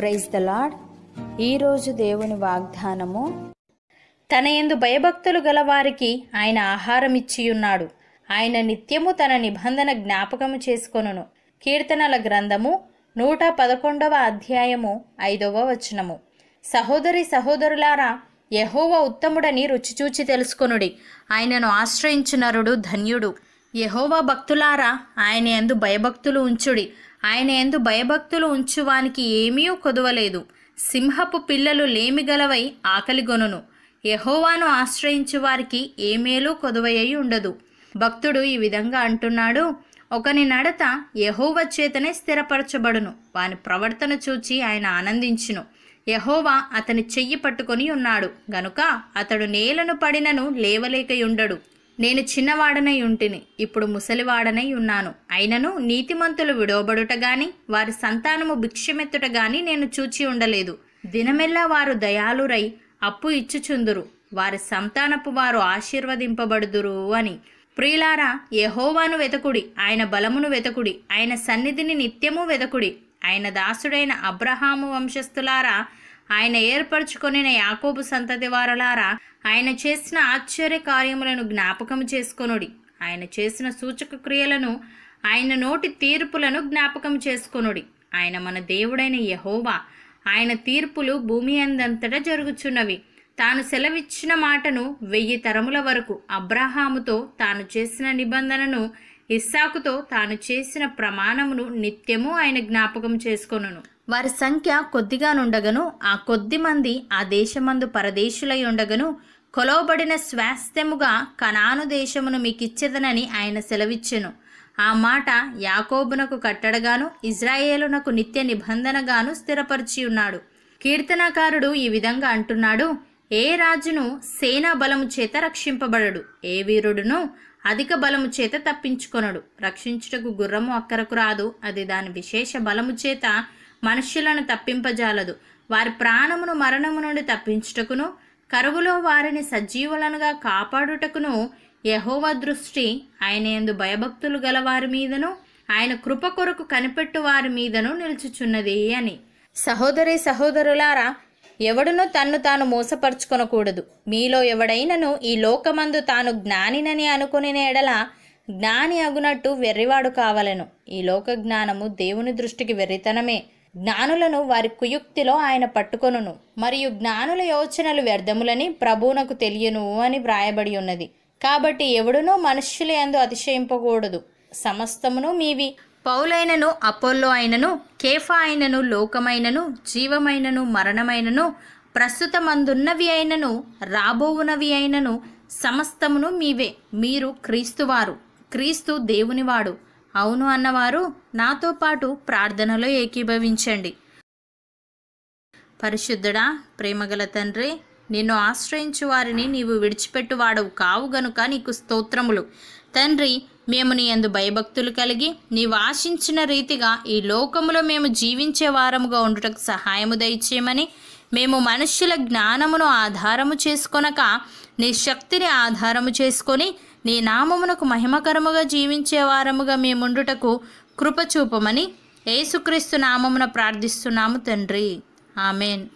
praise the lord ఈరోజు దేవుని వాగ్దానము తన ఎందు భయభక్తులు గలవారికి ఆయన ఆహారం ఇచ్చియున్నాడు ఆయన నిత్యము తన నిబంధన జ్ఞాపకము చేసుకొనును కీర్తనల గ్రంథము నూట పదకొండవ అధ్యాయము ఐదవ వచనము సహోదరి సహోదరులారా యహోవ ఉత్తముడని రుచిచూచి తెలుసుకొనుడి ఆయనను ఆశ్రయించునరుడు ధన్యుడు యహోవా భక్తులారా ఆయన ఎందు భయభక్తులు ఉంచుడి ఆయన ఎందు భయభక్తులు ఉంచువానికి ఏమీ కొదవలేదు సింహపు పిల్లలు లేమి గలవై ఆకలిగొనును యహోవాను ఆశ్రయించు వారికి ఏమేలు కొదవయ్యి ఉండదు భక్తుడు ఈ విధంగా అంటున్నాడు ఒకని నడత యహోవ చేతనే స్థిరపరచబడును వాని ప్రవర్తన చూచి ఆయన ఆనందించును యహోవా అతని చెయ్యి పట్టుకొని ఉన్నాడు గనుక అతడు నేలను పడినను లేవలేకయుండడు నేను చిన్నవాడనై ఉంటిని ఇప్పుడు ముసలివాడనై ఉన్నాను అయినను నీతిమంతులు విడవబడుట గాని వారి సంతానము భిక్షమెత్తుట గాని నేను చూచి ఉండలేదు దినమెల్లా వారు దయాలురై అప్పు ఇచ్చుచుందురు వారి సంతానపు వారు ఆశీర్వదింపబడుదురు అని ప్రియులారా యహోవాను వెతకుడి ఆయన బలమును వెతకుడి ఆయన సన్నిధిని నిత్యము వెతకుడి ఆయన దాసుడైన అబ్రహాము వంశస్థులారా ఆయన ఏర్పరచుకొని యాకోబు సంతతి వారలారా ఆయన చేసిన ఆశ్చర్య కార్యములను జ్ఞాపకం చేసుకొనుడి ఆయన చేసిన సూచక క్రియలను ఆయన నోటి తీర్పులను జ్ఞాపకం చేసుకొనుడి ఆయన మన దేవుడైన యహోవా ఆయన తీర్పులు భూమి అందంతటా జరుగుచున్నవి తాను సెలవిచ్చిన మాటను వెయ్యి తరముల వరకు అబ్రహాముతో తాను చేసిన నిబంధనను ఇస్సాకుతో తాను చేసిన ప్రమాణమును నిత్యము ఆయన జ్ఞాపకం చేసుకొనును వారి సంఖ్య కొద్దిగా ఆ కొద్ది మంది ఆ దేశమందు పరదేశులై ఉండగను కొలవబడిన స్వాస్థ్యముగా కనాను దేశమును మీకిచ్చేదనని ఆయన సెలవిచ్చెను ఆ మాట యాకోబునకు కట్టడగాను ఇజ్రాయేలునకు నిత్య నిబంధనగాను స్థిరపరిచి ఉన్నాడు కీర్తనకారుడు ఈ విధంగా అంటున్నాడు ఏ రాజును సేనా బలము చేత రక్షింపబడడు ఏ వీరుడును అధిక బలము చేత తప్పించుకొనడు రక్షించుటకు గుర్రము అక్కరకు రాదు అది దాని విశేష బలము చేత మనుష్యులను తప్పింపజాలదు వారి ప్రాణమును మరణము నుండి తప్పించుటకును కరువులో వారిని సజీవులనుగా కాపాడుటకును యహోవ దృష్టి ఆయన ఎందు భయభక్తులు గల వారి మీదను ఆయన కృప కొరకు కనిపెట్టు వారి మీదను నిలుచుచున్నది అని సహోదరి సహోదరులారా ఎవడును తన్ను తాను మోసపరుచుకొనకూడదు మీలో ఎవడైనను ఈ లోకమందు తాను జ్ఞానినని అనుకుని నేడల జ్ఞాని అగునట్టు వెర్రివాడు కావలను ఈ లోక జ్ఞానము దేవుని దృష్టికి వెర్రితనమే జ్ఞానులను వారి కుయుక్తిలో ఆయన పట్టుకొనును మరియు జ్ఞానుల యోచనలు వ్యర్థములని ప్రభువునకు తెలియను అని వ్రాయబడి ఉన్నది కాబట్టి ఎవడునూ మనుష్యుల ఎందు అతిశయింపకూడదు సమస్తమును మీవి పౌలైనను అపోల్లో అయినను కేఫా అయినను లోకమైనను జీవమైనను మరణమైనను ప్రస్తుతమందున్నవి అయినను రాబోవునవి అయినను సమస్తమును మీవే మీరు క్రీస్తువారు క్రీస్తు దేవునివాడు అవును అన్నవారు నాతో పాటు ప్రార్థనలో ఏకీభవించండి పరిశుద్ధుడా ప్రేమగల తండ్రి నిన్ను ఆశ్రయించు వారిని నీవు విడిచిపెట్టువాడవు కావు గనుక నీకు స్తోత్రములు తండ్రి మేము నీ అందు భయభక్తులు కలిగి నీవు ఆశించిన రీతిగా ఈ లోకములో మేము జీవించే వారముగా ఉండుటకు సహాయము దయచేయమని మేము మనుష్యుల జ్ఞానమును ఆధారము చేసుకొనక నీ శక్తిని ఆధారము చేసుకొని నీ నామమునకు మహిమకరముగా జీవించే వారముగా మేముండుటకు కృపచూపమని యేసుక్రీస్తు నామమున ప్రార్థిస్తున్నాము తండ్రి ఆమెన్